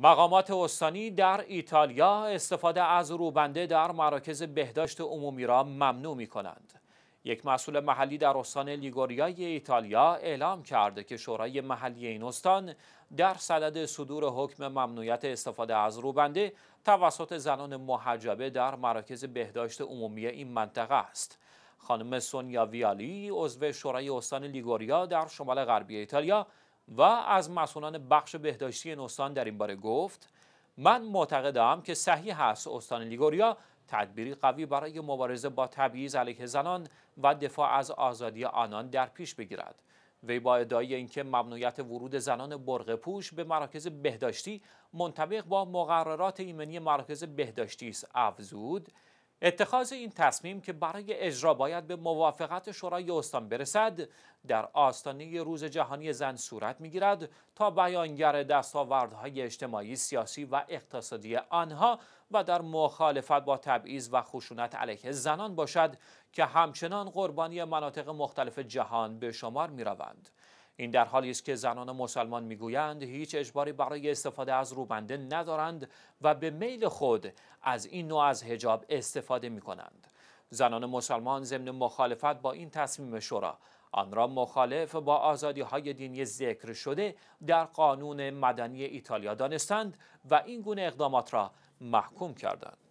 مقامات استانی در ایتالیا استفاده از روبنده در مراکز بهداشت عمومی را ممنوع می کنند. یک مسئول محلی در استان لیگوریای ایتالیا اعلام کرده که شورای محلی این استان در صدد صدور حکم ممنوعیت استفاده از روبنده توسط زنان محجبه در مراکز بهداشت عمومی این منطقه است. خانم سونیا ویالی عضو شورای استان لیگوریا در شمال غربی ایتالیا و از مسئولان بخش بهداشتی این استان در این باره گفت من معتقدم که صحیح است استان لیگوریا تدبیری قوی برای مبارزه با تبعیض علیه زنان و دفاع از آزادی آنان در پیش بگیرد وی با ادعای اینکه ممنوعیت ورود زنان برغ پوش به مراکز بهداشتی منطبق با مقررات ایمنی مراکز بهداشتی است افزود اتخاذ این تصمیم که برای اجرا باید به موافقت شورای استان برسد در آستانه روز جهانی زن صورت میگیرد تا بیانگر دستاوردهای اجتماعی سیاسی و اقتصادی آنها و در مخالفت با تبعیض و خشونت علیه زنان باشد که همچنان قربانی مناطق مختلف جهان به شمار میروند این در حالی است که زنان مسلمان میگویند هیچ اجباری برای استفاده از روبنده ندارند و به میل خود از این نوع از هجاب استفاده می کنند. زنان مسلمان ضمن مخالفت با این تصمیم شورا آن را مخالف با آزادی های دینی ذکر شده در قانون مدنی ایتالیا دانستند و این گونه اقدامات را محکوم کردند.